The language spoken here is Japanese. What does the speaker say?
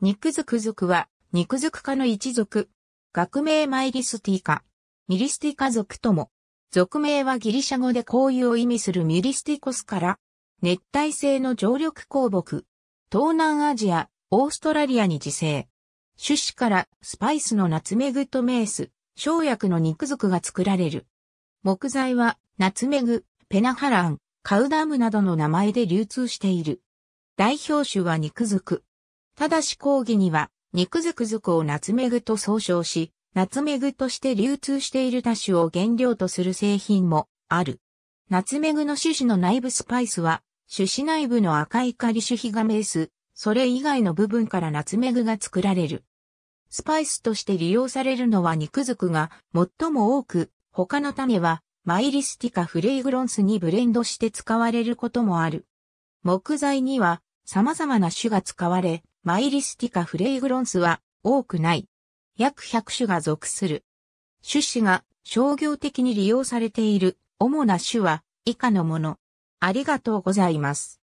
肉づく族は、肉づく科の一族。学名マイリスティカ。ミリスティカ族とも。族名はギリシャ語で紅葉を意味するミリスティコスから、熱帯性の常緑鉱木。東南アジア、オーストラリアに自生。種子からスパイスのナツメグとメース、生薬の肉族が作られる。木材はナツメグ、ペナハラン、カウダムなどの名前で流通している。代表種は肉族。ただし講義には、肉づくづくをナツメグと総称し、ナツメグとして流通している多種を原料とする製品もある。ナツメグの種子の内部スパイスは、種子内部の赤いカリシュヒガメース、それ以外の部分からナツメグが作られる。スパイスとして利用されるのは肉づくが最も多く、他の種はマイリスティカフレイグロンスにブレンドして使われることもある。木材には様々な種が使われ、マイリスティカフレイグロンスは多くない。約100種が属する。種子が商業的に利用されている主な種は以下のもの。ありがとうございます。